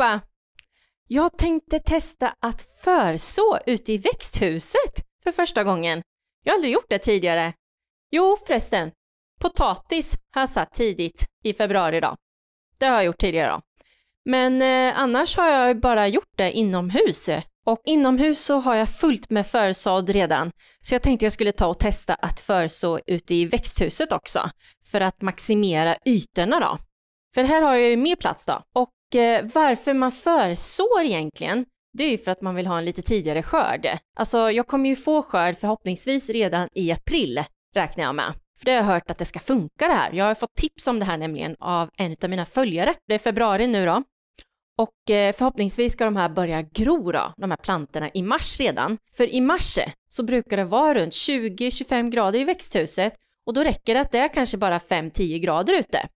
allihopa! Jag tänkte testa att förså ute i växthuset för första gången. Jag har aldrig gjort det tidigare. Jo förresten, potatis har jag satt tidigt i februari idag. Det har jag gjort tidigare då. Men eh, annars har jag bara gjort det inomhus. Och inomhus så har jag fullt med försådd redan. Så jag tänkte jag skulle ta och testa att förså ute i växthuset också. För att maximera ytorna då. För här har jag ju mer plats då. Och Eh, varför man försår egentligen, det är ju för att man vill ha en lite tidigare skörd. Alltså jag kommer ju få skörd förhoppningsvis redan i april, räknar jag med. För det har jag hört att det ska funka det här. Jag har fått tips om det här nämligen av en av mina följare. Det är februari nu då. Och eh, förhoppningsvis ska de här börja gro då, de här plantorna i mars redan. För i mars så brukar det vara runt 20-25 grader i växthuset och då räcker det att det är kanske bara 5-10 grader ute.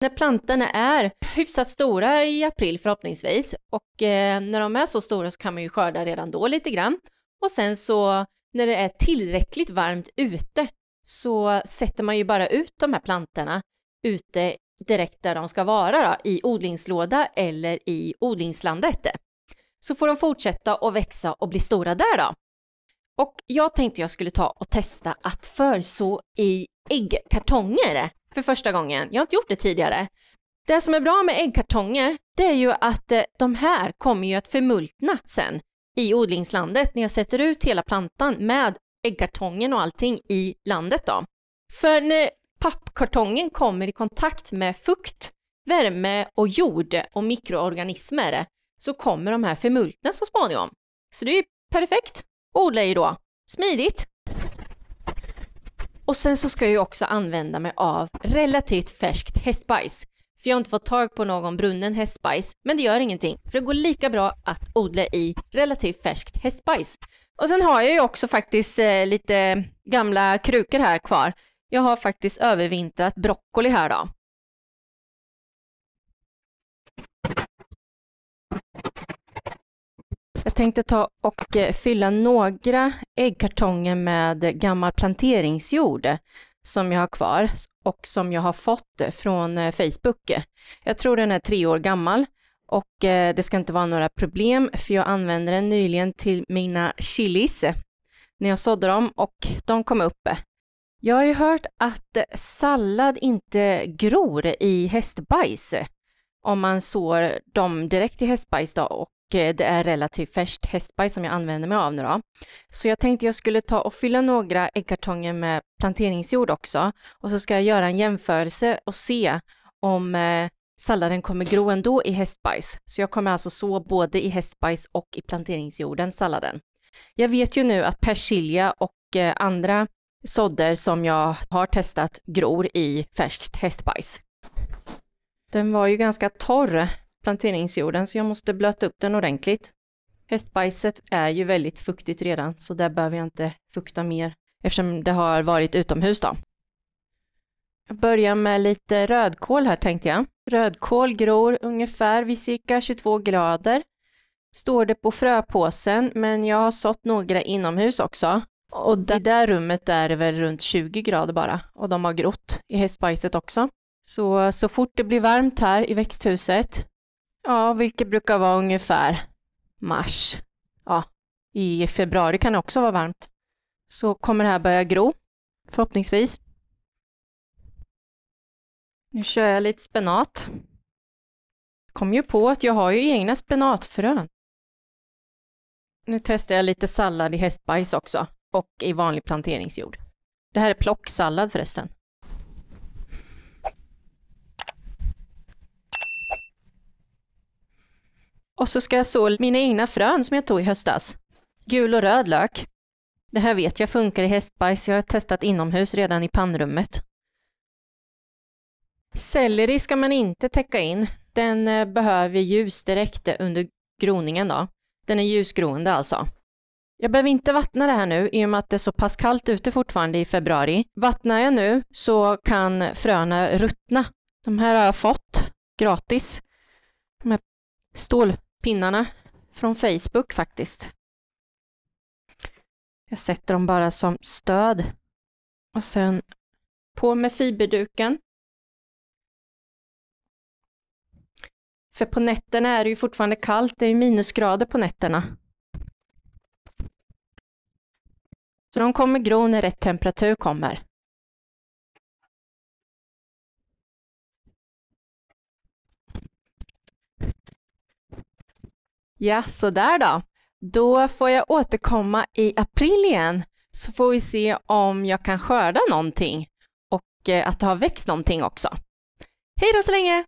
När plantorna är hyfsat stora i april förhoppningsvis och eh, när de är så stora så kan man ju skörda redan då lite grann. Och sen så när det är tillräckligt varmt ute så sätter man ju bara ut de här plantorna ute direkt där de ska vara då, i odlingslåda eller i odlingslandet. Så får de fortsätta att växa och bli stora där då. Och jag tänkte jag skulle ta och testa att förså i äggkartonger för första gången. Jag har inte gjort det tidigare. Det som är bra med äggkartonger, det är ju att eh, de här kommer ju att förmultna sen i odlingslandet när jag sätter ut hela plantan med äggkartongen och allting i landet då. För när pappkartongen kommer i kontakt med fukt, värme och jord och mikroorganismer så kommer de här förmultna så småningom. Så det är ju perfekt odlar ju då smidigt. Och sen så ska jag ju också använda mig av relativt färskt hästbajs. För jag har inte fått tag på någon brunnen hästbajs, men det gör ingenting. För det går lika bra att odla i relativt färskt hästbajs. Och sen har jag ju också faktiskt eh, lite gamla krukor här kvar. Jag har faktiskt övervintrat broccoli här då. Jag tänkte ta och eh, fylla några äggkartonger med gammal planteringsjord som jag har kvar och som jag har fått från eh, Facebook. Jag tror den är tre år gammal och eh, det ska inte vara några problem för jag använde den nyligen till mina chilis när jag sådde dem och de kom upp. Jag har ju hört att sallad inte gror i hästbajs om man sår dem direkt i hästbajs då och Eh, det är relativt färskt hästbajs som jag använder mig av nu då. Så jag tänkte jag skulle ta och fylla några äggkartonger med planteringsjord också och så ska jag göra en jämförelse och se om eh, salladen kommer gro ändå i hästbajs. Så jag kommer alltså så både i hästbajs och i planteringsjorden salladen. Jag vet ju nu att persilja och eh, andra sådder som jag har testat gror i färskt hästbajs. Den var ju ganska torr planteringsjorden så jag måste blöta upp den ordentligt. Hästbajset är ju väldigt fuktigt redan så där behöver jag inte fukta mer eftersom det har varit utomhus då. Jag börjar med lite rödkål här tänkte jag. Rödkål gror ungefär vid cirka 22 grader. Står det på fröpåsen, men jag har sått några inomhus också. Och i det där rummet är det väl runt 20 grader bara och de har grott i hästbajset också. Så, så fort det blir varmt här i växthuset Ja, vilket brukar vara ungefär mars. Ja, i februari kan det också vara varmt. Så kommer det här börja gro, förhoppningsvis. Nu kör jag lite spenat. Kom ju på att jag har ju egna spenatfrön. Nu testar jag lite sallad i hästbajs också och i vanlig planteringsjord. Det här är plocksallad förresten. Och så ska jag så mina egna frön som jag tog i höstas. Gul och röd lök. Det här vet jag funkar i hästbajs. Jag har testat inomhus redan i pannrummet. Selleri ska man inte täcka in. Den eh, behöver ljus direkt under groningen. Då. Den är ljusgroende alltså. Jag behöver inte vattna det här nu i och med att det är så pass kallt ute fortfarande i februari. Vattnar jag nu så kan fröna ruttna. De här har jag fått gratis. De här stål pinnarna från Facebook faktiskt. Jag sätter dem bara som stöd. Och sen på med fiberduken. För på nätterna är det ju fortfarande kallt, det är minusgrader på nätterna. Så de kommer gro när rätt temperatur kommer. Ja, så där då. Då får jag återkomma i april igen så får vi se om jag kan skörda någonting och eh, att det har växt någonting också. Hej då så länge!